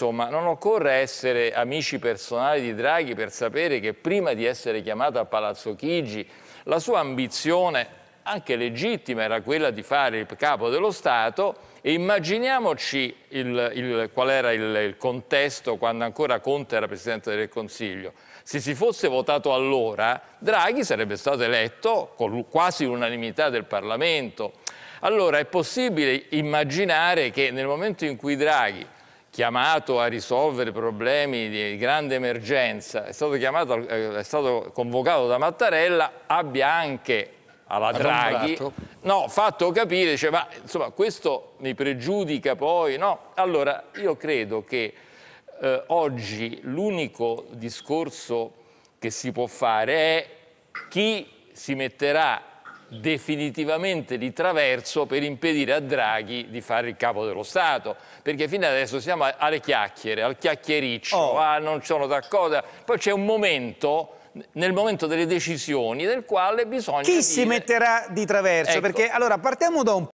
insomma, non occorre essere amici personali di Draghi per sapere che prima di essere chiamato a Palazzo Chigi la sua ambizione anche legittima era quella di fare il capo dello Stato e immaginiamoci il, il, qual era il, il, contesto quando ancora Conte era Presidente del Consiglio. Se si fosse votato allora, Draghi sarebbe stato eletto con quasi l'unanimità del Parlamento. Allora è possibile immaginare che nel momento in cui Draghi chiamato a risolvere problemi di grande emergenza, è stato, chiamato, eh, è stato convocato da Mattarella, abbia anche alla Draghi no, fatto capire, cioè, ma insomma questo mi pregiudica poi, no? Allora io credo che eh, oggi l'unico discorso che si può fare è chi si metterà definitivamente di traverso per impedire a Draghi di fare il capo dello Stato. Perché fino adesso siamo alle chiacchiere, al chiacchiericcio, oh. ah non sono d'accordo. Poi c'è un momento nel momento delle decisioni nel quale bisogna... Chi dire... si metterà di traverso? Ecco. Perché allora partiamo da un